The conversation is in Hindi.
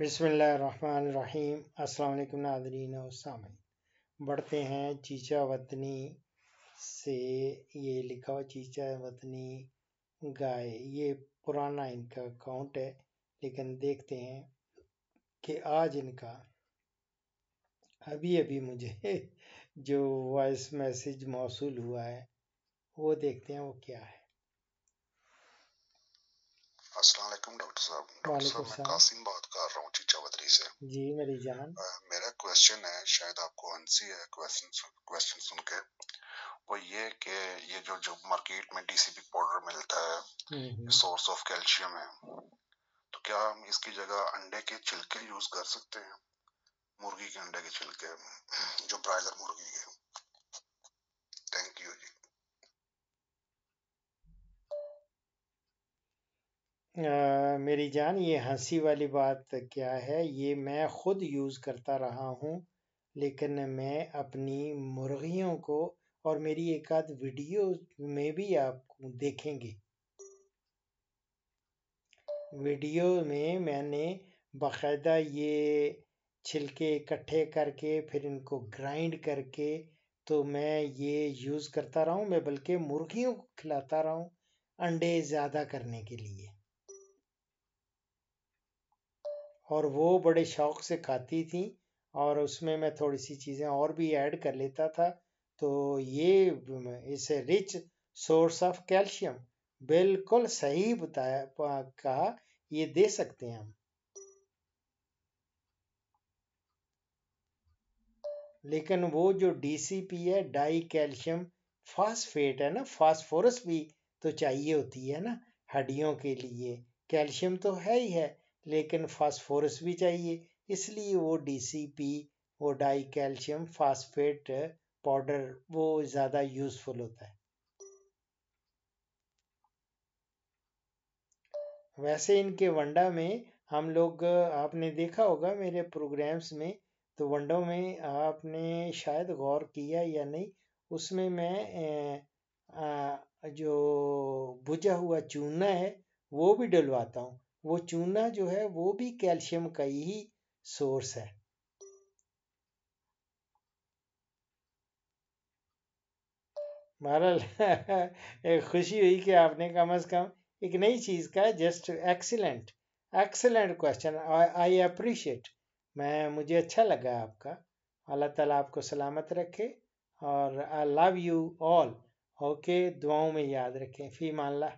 बिसमीम अल्लाम नादरीन सामी बढ़ते हैं चीचा वतनी से ये लिखा हुआ चीचा वतनी गाय ये पुराना इनका अकाउंट है लेकिन देखते हैं कि आज इनका अभी अभी मुझे जो वॉइस मैसेज मौसू हुआ है वो देखते हैं वो क्या है अस्सलाम डॉक्टर साहब डॉक्टर साहब मैं कासिम बात कर रहा हूँ चीचा बदरी से जी मेरी जान आ, मेरा क्वेश्चन है शायद आपको हंसी है क्वेश्चन क्वेश्चन सुन के वो ये कि ये जो जो मार्केट में डीसीपी पाउडर मिलता है सोर्स ऑफ कैल्शियम है तो क्या हम इसकी जगह अंडे के छिलके यूज कर सकते हैं मुर्गी के अंडे के छिलके जो ब्रायलर मुर्गी के मेरी जान ये हंसी वाली बात क्या है ये मैं खुद यूज़ करता रहा हूँ लेकिन मैं अपनी मुर्गियों को और मेरी एक आध वीडियो में भी आप देखेंगे वीडियो में मैंने बाकायदा ये छिलके इकट्ठे करके फिर इनको ग्राइंड करके तो मैं ये यूज़ करता रहा हूँ मैं बल्कि मुर्गियों को खिलाता रहा हूँ अंडे ज़्यादा करने के लिए और वो बड़े शौक़ से खाती थी और उसमें मैं थोड़ी सी चीज़ें और भी ऐड कर लेता था तो ये इस रिच सोर्स ऑफ कैल्शियम बिल्कुल सही बताया कहा ये दे सकते हैं हम लेकिन वो जो डीसीपी है डाई कैल्शियम फास्फेट है ना फास्फोरस भी तो चाहिए होती है ना हड्डियों के लिए कैल्शियम तो है ही है लेकिन फास्फोरस भी चाहिए इसलिए वो डीसीपी वो डाई कैल्शियम फास्फेट पाउडर वो ज़्यादा यूज़फुल होता है वैसे इनके वंडा में हम लोग आपने देखा होगा मेरे प्रोग्राम्स में तो वंडों में आपने शायद गौर किया या नहीं उसमें मैं जो बुझा हुआ चूना है वो भी डलवाता हूँ वो चूना जो है वो भी कैल्शियम का ही सोर्स है एक खुशी हुई कि आपने कम से कम एक नई चीज़ का just excellent excellent question I appreciate मैं मुझे अच्छा लगा आपका अल्लाह ताला आपको सलामत रखे और I love you all okay दुआओं में याद रखें फी मान ला